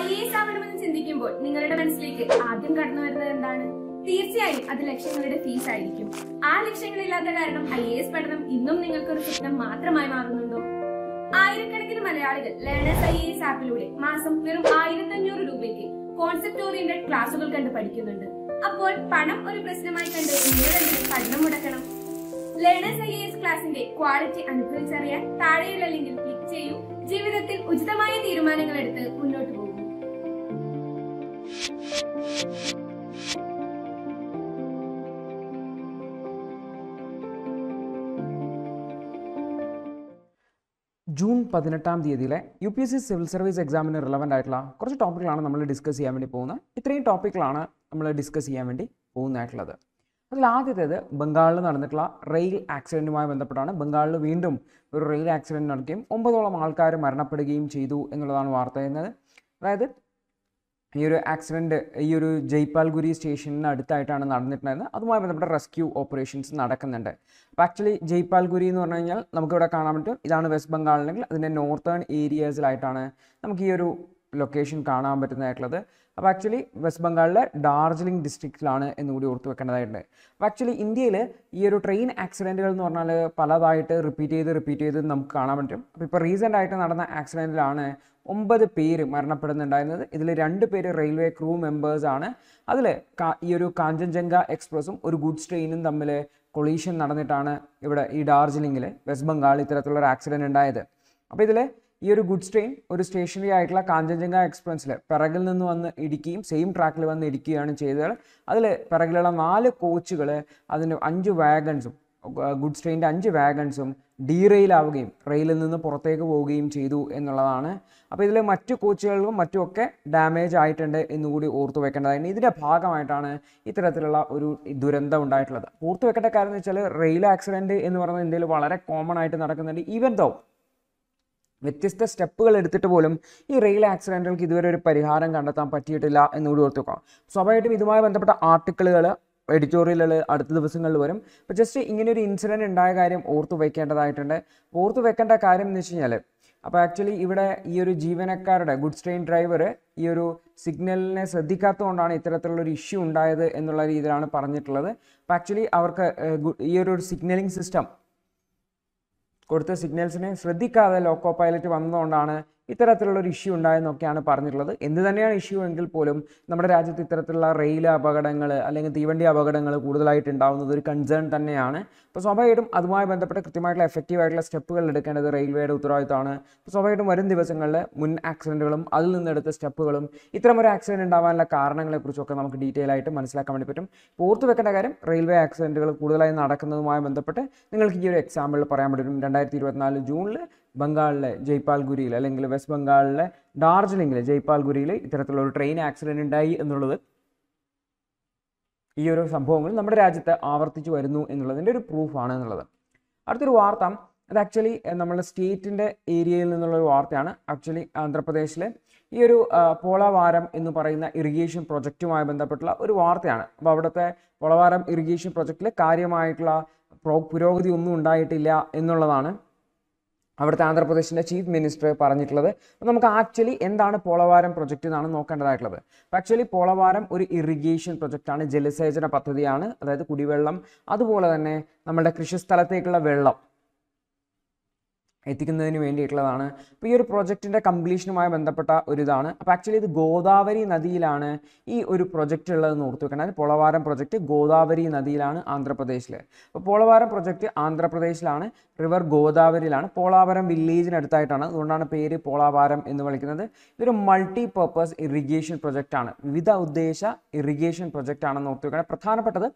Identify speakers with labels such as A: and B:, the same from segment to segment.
A: I S ആവണമെന്ന് ചിന്തിക്കുമ്പോൾ നിങ്ങളുടെ മനസ്സിലേക്ക് ആദ്യം കടന്നു വരുന്നത് എന്താണ് തീർച്ചയായും അത് ലക്ഷ്യങ്ങളുടെ ഫീസ് ആയിരിക്കും ആ ലക്ഷ്യങ്ങളില്ലാത്ത കാരണം ഐ എ എസ് പഠനം ഇന്നും നിങ്ങൾക്ക് ഒരു സ്വപ്നം മാത്രമായി മാറുന്നുണ്ടോ ആയിരക്കണക്കിന് മലയാളികൾ ലേണേഴ്സ് ഐ എ എസ് ആപ്പിലൂടെ മാസം വെറും അഞ്ഞൂറ് രൂപയ്ക്ക് കോൺസെപ്റ്റ് ഓറിയന്റഡ് ക്ലാസുകൾ കണ്ട് പഠിക്കുന്നുണ്ട് അപ്പോൾ പണം ഒരു പ്രശ്നമായി കണ്ട് നിങ്ങളെങ്കിലും പഠനം മുടക്കണം ലേണേഴ്സ് ഐ എ എസ് ക്ലാസിന്റെ ക്വാളിറ്റി അനുഭവിച്ചറിയാൻ താഴെയുള്ള ലിങ്കിൽ ക്ലിക്ക് ചെയ്യൂ ജീവിതത്തിൽ ഉചിതമായ തീരുമാനങ്ങൾ എടുത്ത് മുന്നോട്ട് ജൂൺ പതിനെട്ടാം തീയതിയിലെ U P S C civil service എക്സാമിന് റിലവൻ്റ് ആയിട്ടുള്ള കുറച്ച് ടോപ്പിക്കുകളാണ് നമ്മൾ ഡിസ്കസ് ചെയ്യാൻ വേണ്ടി പോകുന്നത് ഇത്രയും ടോപ്പിക്കുകളാണ് നമ്മൾ ഡിസ്കസ് ചെയ്യാൻ വേണ്ടി പോകുന്നതായിട്ടുള്ളത് അതിൽ ആദ്യത്തേത് ബംഗാളിൽ നടന്നിട്ടുള്ള റെയിൽ ആക്സിഡൻറ്റുമായി ബന്ധപ്പെട്ടാണ് ബംഗാളിൽ വീണ്ടും ഒരു റെയിൽ ആക്സിഡൻറ്റ് നടക്കുകയും ഒമ്പതോളം ആൾക്കാർ മരണപ്പെടുകയും ചെയ്തു എന്നുള്ളതാണ് വാർത്ത എന്നത് അതായത് ഈ ഒരു ആക്സിഡൻറ്റ് ഈ ഒരു ജയ്പാൽഗുരി സ്റ്റേഷനിന് അടുത്തായിട്ടാണ് നടന്നിട്ടുണ്ടായിരുന്നത് അതുമായി ബന്ധപ്പെട്ട റെസ്ക്യൂ ഓപ്പറേഷൻസ് നടക്കുന്നുണ്ട് അപ്പോൾ ആക്ച്വലി ജയ്പാൽഗുരി എന്ന് പറഞ്ഞു കഴിഞ്ഞാൽ നമുക്കിവിടെ കാണാൻ പറ്റും ഇതാണ് വെസ്റ്റ് ബംഗാളിലെങ്കിൽ അതിൻ്റെ നോർത്തേൺ ഏരിയാസിലായിട്ടാണ് നമുക്ക് ഈ ഒരു ലൊക്കേഷൻ കാണാൻ പറ്റുന്നതായിട്ടുള്ളത് അപ്പോൾ ആക്ച്വലി വെസ്റ്റ് ബംഗാളിലെ ഡാർജിലിംഗ് ഡിസ്ട്രിക്റ്റിലാണ് എന്നുകൂടി ഓർത്ത് വെക്കേണ്ടതായിട്ടുണ്ട് അപ്പോൾ ആക്ച്വലി ഇന്ത്യയിൽ ഈ ഒരു ട്രെയിൻ ആക്സിഡൻറ്റുകൾ എന്ന് പറഞ്ഞാൽ പലതായിട്ട് റിപ്പീറ്റ് ചെയ്ത് റിപ്പീറ്റ് ചെയ്ത് നമുക്ക് കാണാൻ പറ്റും അപ്പോൾ ഇപ്പോൾ റീസെൻ്റ് ആയിട്ട് നടന്ന ആക്സിഡൻറ്റിലാണ് ഒമ്പത് പേര് മരണപ്പെടുന്നുണ്ടായിരുന്നത് ഇതിൽ രണ്ട് പേര് റെയിൽവേ ക്രൂ മെമ്പേഴ്സ് ആണ് അതിൽ ഈ ഒരു കാഞ്ചൻജംഗ എക്സ്പ്രസും ഒരു ഗുഡ്സ് ട്രെയിനും തമ്മിൽ കൊളീഷൻ നടന്നിട്ടാണ് ഇവിടെ ഈ ഡാർജിലിംഗിൽ വെസ്റ്റ് ബംഗാൾ ഇത്തരത്തിലുള്ള ഒരു ആക്സിഡൻറ്റ് ഉണ്ടായത് അപ്പോൾ ഇതിൽ ഈ ഒരു ഗുഡ്സ് ട്രെയിൻ ഒരു സ്റ്റേഷനറി ആയിട്ടുള്ള കാഞ്ചൻജംഗ എക്സ്പ്രസിൽ പിറകിൽ നിന്ന് വന്ന് ഇടിക്കുകയും സെയിം ട്രാക്കിൽ വന്ന് ഇടിക്കുകയാണ് ചെയ്തത് അതിൽ പിറകിലുള്ള നാല് കോച്ചുകൾ അതിൻ്റെ അഞ്ച് വാഗൺസും ഗുഡ്സ് ട്രെയിനിൻ്റെ അഞ്ച് വാഗൺസും ഡീറെയിലാവുകയും റെയിലിൽ നിന്ന് പുറത്തേക്ക് പോവുകയും ചെയ്തു എന്നുള്ളതാണ് അപ്പോൾ ഇതിൽ മറ്റു കോച്ചുകൾക്കും മറ്റുമൊക്കെ ഡാമേജ് ആയിട്ടുണ്ട് എന്നുകൂടി ഓർത്തു വെക്കേണ്ടതായിരുന്നു ഇതിൻ്റെ ഭാഗമായിട്ടാണ് ഇത്തരത്തിലുള്ള ഒരു ദുരന്തം ഉണ്ടായിട്ടുള്ളത് ഓർത്തു വെക്കേണ്ട കാര്യം എന്ന് വെച്ചാൽ റെയിൽ ആക്സിഡൻറ്റ് എന്ന് പറയുന്നത് ഇന്ത്യയിൽ വളരെ കോമൺ ആയിട്ട് നടക്കുന്നുണ്ട് ഈവൻ ദോ വ്യത്യസ്ത സ്റ്റെപ്പുകൾ എടുത്തിട്ട് പോലും ഈ റെയിൽ ആക്സിഡൻറ്റുകൾക്ക് ഇതുവരെ ഒരു പരിഹാരം കണ്ടെത്താൻ പറ്റിയിട്ടില്ല എന്നുകൂടി വെക്കാം സ്വാഭാവികമായിട്ടും ഇതുമായി ബന്ധപ്പെട്ട ആർട്ടിക്കിളുകൾ എഡിറ്റോറിയലുകൾ അടുത്ത ദിവസങ്ങളിൽ വരും അപ്പോൾ ജസ്റ്റ് ഇങ്ങനെ ഒരു ഇൻസിഡൻറ്റ് ഉണ്ടായ കാര്യം ഓർത്ത് വയ്ക്കേണ്ടതായിട്ടുണ്ട് ഓർത്ത് വെക്കേണ്ട കാര്യം എന്ന് വെച്ച് കഴിഞ്ഞാൽ അപ്പോൾ ആക്ച്വലി ഇവിടെ ഈ ഒരു ജീവനക്കാരുടെ ഗുഡ്സ് ട്രെയിൻ ഡ്രൈവർ ഈ ഒരു സിഗ്നലിനെ ശ്രദ്ധിക്കാത്തതുകൊണ്ടാണ് ഇത്തരത്തിലുള്ള ഒരു ഇഷ്യൂ ഉണ്ടായത് എന്നുള്ള രീതിയിലാണ് പറഞ്ഞിട്ടുള്ളത് അപ്പോൾ ആക്ച്വലി അവർക്ക് ഈ ഒരു സിഗ്നലിംഗ് സിസ്റ്റം കൊടുത്ത സിഗ്നൽസിനെ ശ്രദ്ധിക്കാതെ ലോക്കോ പൈലറ്റ് വന്നതുകൊണ്ടാണ് ഇത്തരത്തിലുള്ള ഒരു ഇഷ്യൂ ഉണ്ടായെന്നൊക്കെയാണ് പറഞ്ഞിട്ടുള്ളത് എന്ത് തന്നെയാണ് ഇഷ്യൂ എങ്കിൽ പോലും നമ്മുടെ രാജ്യത്ത് ഇത്തരത്തിലുള്ള റെയിൽ അപകടങ്ങൾ അല്ലെങ്കിൽ തീവണ്ടി അപകടങ്ങൾ കൂടുതലായിട്ട് ഉണ്ടാകുന്നത് ഒരു കൺസേൺ തന്നെയാണ് അപ്പോൾ സ്വാഭാവികമായിട്ടും അതുമായി ബന്ധപ്പെട്ട് കൃത്യമായിട്ടുള്ള എഫക്റ്റീവായിട്ടുള്ള സ്റ്റെപ്പുകൾ എടുക്കേണ്ടത് റെയിൽവേയുടെ ഉത്തരവാദിത്തമാണ് അപ്പോൾ സ്വാഭാവികമായിട്ടും വരും ദിവസങ്ങളിൽ മുൻ ആക്സിഡൻറ്റുകളും അതിൽ നിന്നെടുത്ത സ്റ്റെപ്പുകളും ഇത്തരം ഒരു ആക്സിഡൻറ്റ് ഉണ്ടാവാനുള്ള കാരണങ്ങളെക്കുറിച്ചൊക്കെ നമുക്ക് ഡീറ്റെയിൽ ആയിട്ട് മനസ്സിലാക്കാൻ വേണ്ടി പറ്റും ഓർത്ത് വെക്കേണ്ട കാര്യം റെയിൽവേ ആക്സിഡൻറ്റുകൾ കൂടുതലായി നടക്കുന്നതുമായി ബന്ധപ്പെട്ട് നിങ്ങൾക്ക് ഈ ഒരു എക്സാമ്പിൾ പറയാൻ പറ്റും രണ്ടായിരത്തി ഇരുപത്തിനാല് ജൂണിൽ ബംഗാളിലെ ജയ്പാൽഗുരിയിൽ അല്ലെങ്കിൽ വെസ്റ്റ് ബംഗാളിലെ ഡാർജിലിംഗിലെ ജയ്പാൽഗുരിയിൽ ഇത്തരത്തിലുള്ള ഒരു ട്രെയിൻ ആക്സിഡൻറ്റ് ഉണ്ടായി എന്നുള്ളത് ഈ ഒരു സംഭവങ്ങൾ നമ്മുടെ രാജ്യത്ത് ആവർത്തിച്ചു വരുന്നു എന്നുള്ളതിൻ്റെ ഒരു പ്രൂഫാണ് എന്നുള്ളത് അടുത്തൊരു വാർത്ത അത് ആക്ച്വലി നമ്മുടെ സ്റ്റേറ്റിൻ്റെ ഏരിയയിൽ നിന്നുള്ള ഒരു വാർത്തയാണ് ആക്ച്വലി ആന്ധ്രാപ്രദേശിലെ ഈ ഒരു പോളവാരം എന്ന് പറയുന്ന ഇറിഗേഷൻ പ്രൊജക്റ്റുമായി ബന്ധപ്പെട്ടുള്ള ഒരു വാർത്തയാണ് അപ്പോൾ അവിടുത്തെ പോളവാരം ഇറിഗേഷൻ പ്രൊജക്റ്റിൽ കാര്യമായിട്ടുള്ള പുരോഗതി ഒന്നും ഉണ്ടായിട്ടില്ല എന്നുള്ളതാണ് അവിടുത്തെ ആന്ധ്രാപ്രദേശിൻ്റെ ചീഫ് മിനിസ്റ്റർ പറഞ്ഞിട്ടുള്ളത് നമുക്ക് ആക്ച്വലി എന്താണ് പോളവാരം പ്രൊജക്റ്റ് എന്നാണ് നോക്കേണ്ടതായിട്ടുള്ളത് അപ്പോൾ ആക്ച്വലി പോളവാരം ഒരു ഇറിഗേഷൻ പ്രൊജക്റ്റാണ് ജലസേചന പദ്ധതിയാണ് അതായത് കുടിവെള്ളം അതുപോലെ തന്നെ നമ്മുടെ കൃഷിസ്ഥലത്തേക്കുള്ള വെള്ളം എത്തിക്കുന്നതിന് വേണ്ടിയിട്ടുള്ളതാണ് അപ്പോൾ ഈ ഒരു പ്രൊജക്റ്റിൻ്റെ കംപ്ലീഷനുമായി ബന്ധപ്പെട്ട ഒരു ഇതാണ് അപ്പോൾ ആക്ച്വലി ഇത് ഗോദാവരി നദിയിലാണ് ഈ ഒരു പ്രൊജക്റ്റ് ഉള്ളതെന്ന് ഓർത്ത് വെക്കണം അതായത് പോളവാരം പ്രൊജക്റ്റ് ഗോദാവരി നദിയിലാണ് ആന്ധ്രാപ്രദേശിൽ അപ്പോൾ പോളവാരം പ്രൊജക്റ്റ് ആന്ധ്രാപ്രദേശിലാണ് റിവർ ഗോദാവരിയിലാണ് പോളാവരം വില്ലേജിനടുത്തായിട്ടാണ് അതുകൊണ്ടാണ് പേര് പോളാവാരം എന്ന് വിളിക്കുന്നത് ഇതൊരു മൾട്ടി പർപ്പസ് ഇറിഗേഷൻ പ്രൊജക്റ്റാണ് വിവിധ ഉദ്ദേശ ഇറിഗേഷൻ പ്രൊജക്റ്റാണെന്ന് ആണെന്ന് ഓർത്ത് വെക്കണം പ്രധാനപ്പെട്ടത്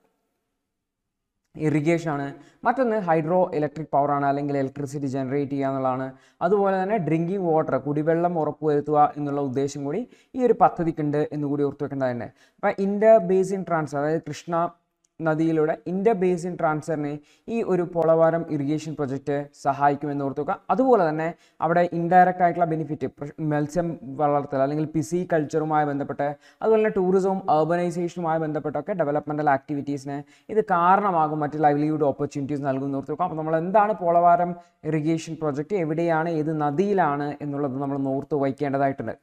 A: ഇറിഗേഷൻ ആണ് മറ്റൊന്ന് ഹൈഡ്രോ ഇലക്ട്രിക് പവറാണ് അല്ലെങ്കിൽ ഇലക്ട്രിസിറ്റി ജനറേറ്റ് ചെയ്യുക എന്നുള്ളതാണ് അതുപോലെ തന്നെ ഡ്രിങ്കിങ് വാട്ടർ കുടിവെള്ളം ഉറപ്പുവരുത്തുക എന്നുള്ള ഉദ്ദേശം കൂടി ഈ ഒരു പദ്ധതിക്കുണ്ട് എന്ന് കൂടി ഓർത്ത് വെക്കേണ്ടതുണ്ട് അപ്പോൾ ഇന്ത്യ ബേസിൻ ട്രാൻസ്ഫർ അതായത് കൃഷ്ണ നദിയിലൂടെ ഇൻഡർ ബേസിൻ ട്രാൻസ്ഫറിനെ ഈ ഒരു പൊളവാരം ഇറിഗേഷൻ പ്രൊജക്റ്റ് സഹായിക്കുമെന്ന് ഓർത്തുക അതുപോലെ തന്നെ അവിടെ ഇൻഡയറക്റ്റ് ആയിട്ടുള്ള ബെനിഫിറ്റ് മത്സ്യം വളർത്തൽ അല്ലെങ്കിൽ പിസി കൾച്ചറുമായി e ബന്ധപ്പെട്ട് അതുപോലെ തന്നെ ടൂറിസവും അർബനൈസേഷനുമായി ബന്ധപ്പെട്ടൊക്കെ ഡെവലപ്മെൻറ്റൽ ആക്ടിവിറ്റീസിന് ഇത് കാരണമാകും മറ്റ് ലൈവ്ലിഹുഡ് ഓപ്പർച്യൂണിറ്റീസ് നൽകുമെന്ന് ഓർത്തുക അപ്പോൾ നമ്മൾ എന്താണ് പൊളവാരം ഇറിഗേഷൻ പ്രൊജക്റ്റ് എവിടെയാണ് ഏത് നദിയിലാണ് എന്നുള്ളത് നമ്മൾ ഓർത്ത് വയ്ക്കേണ്ടതായിട്ടുണ്ട്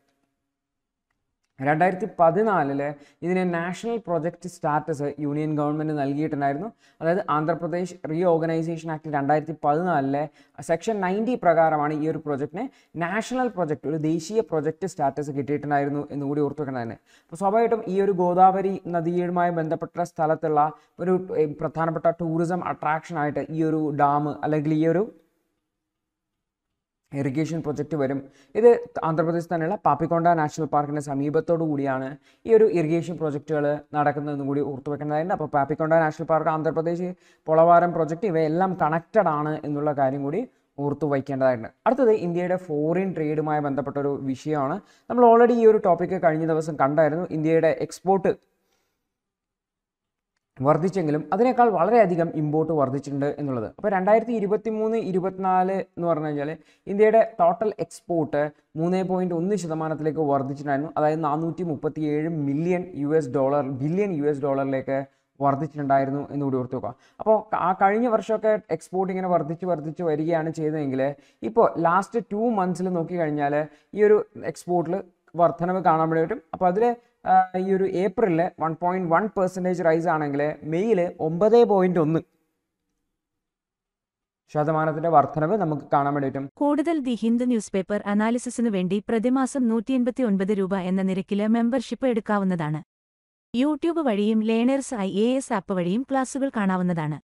A: രണ്ടായിരത്തി പതിനാലില് ഇതിനെ national project status union government നൽകിയിട്ടുണ്ടായിരുന്നു അതായത് ആന്ധ്രാപ്രദേശ് റീ ഓർഗനൈസേഷൻ ആക്ട് രണ്ടായിരത്തി പതിനാലിലെ സെക്ഷൻ നയൻറ്റി പ്രകാരമാണ് ഈ ഒരു പ്രൊജക്റ്റിന് നാഷണൽ പ്രൊജക്റ്റ് ഒരു ദേശീയ പ്രൊജക്റ്റ് സ്റ്റാറ്റസ് കിട്ടിയിട്ടുണ്ടായിരുന്നു എന്നുകൂടി തന്നെ അപ്പോൾ സ്വാഭാവികമായിട്ടും ഈ ഒരു ഗോദാവരി നദിയുമായി ബന്ധപ്പെട്ട സ്ഥലത്തുള്ള ഒരു പ്രധാനപ്പെട്ട ടൂറിസം ആയിട്ട് ഈ ഒരു ഡാം അല്ലെങ്കിൽ ഈ ഒരു ഇറിഗേഷൻ പ്രൊജക്റ്റ് വരും ഇത് ആന്ധ്രാപ്രദേശ് തന്നെയുള്ള പാപ്പിക്കൊണ്ട നാഷണൽ പാർക്കിൻ്റെ സമീപത്തോടു കൂടിയാണ് ഈ ഒരു ഇറിഗേഷൻ പ്രൊജക്റ്റുകൾ നടക്കുന്നതെന്ന് കൂടി ഓർത്തുവെക്കേണ്ടതായിരുന്നു അപ്പോൾ Papikonda national park Andhra Pradesh Polavaram project ഇവയെല്ലാം കണക്റ്റഡ് ആണ് എന്നുള്ള കാര്യം കൂടി ഓർത്തു വയ്ക്കേണ്ടതായിട്ടുണ്ട് അടുത്തത് ഇന്ത്യയുടെ ഫോറിൻ ട്രേഡുമായി ബന്ധപ്പെട്ട ഒരു വിഷയമാണ് നമ്മൾ ഓൾറെഡി ഈ ഒരു ടോപ്പിക്ക് കഴിഞ്ഞ ദിവസം കണ്ടായിരുന്നു ഇന്ത്യയുടെ എക്സ്പോർട്ട് വർദ്ധിച്ചെങ്കിലും അതിനേക്കാൾ വളരെയധികം ഇമ്പോർട്ട് വർദ്ധിച്ചിട്ടുണ്ട് എന്നുള്ളത് അപ്പോൾ രണ്ടായിരത്തി ഇരുപത്തി മൂന്ന് ഇരുപത്തിനാല് എന്ന് പറഞ്ഞു കഴിഞ്ഞാൽ ഇന്ത്യയുടെ ടോട്ടൽ എക്സ്പോർട്ട് മൂന്ന് പോയിൻറ്റ് ഒന്ന് ശതമാനത്തിലേക്ക് വർദ്ധിച്ചിട്ടുണ്ടായിരുന്നു അതായത് നാനൂറ്റി മുപ്പത്തി ഏഴ് million U S dollar billion U S ഡോളറിലേക്ക് വർദ്ധിച്ചിട്ടുണ്ടായിരുന്നു എന്ന് കൂടി ഓർത്ത് നോക്കാം അപ്പോൾ ആ കഴിഞ്ഞ വർഷമൊക്കെ എക്സ്പോർട്ട് ഇങ്ങനെ വർദ്ധിച്ച് വർദ്ധിച്ച് വരികയാണ് ചെയ്തതെങ്കിൽ ഇപ്പോൾ ലാസ്റ്റ് ടു മന്ത്സിൽ നോക്കിക്കഴിഞ്ഞാൽ ഈ ഒരു എക്സ്പോർട്ടിൽ വർധനവ് കാണാൻ വേണ്ടി പറ്റും അപ്പോൾ അതിൽ ഈ ഒരു ഏപ്രിലിൽ one point one percentage rise ആണെങ്കിൽ മെയ്യിൽ ഒമ്പത് പോയിന്റ് ഒന്ന് ശതമാനത്തിന്റെ വർധനവ് നമുക്ക് കാണാൻ വേണ്ടി കൂടുതൽ ദി ഹിന്ദു ന്യൂസ് പേപ്പർ അനാലിസിന് വേണ്ടി പ്രതിമാസം നൂറ്റി എൺപത്തി ഒൻപത് രൂപ എന്ന നിരക്കിലെ മെമ്പർഷിപ്പ് എടുക്കാവുന്നതാണ് യൂട്യൂബ് വഴിയും Learners I A S app വഴിയും ക്ലാസുകൾ കാണാവുന്നതാണ്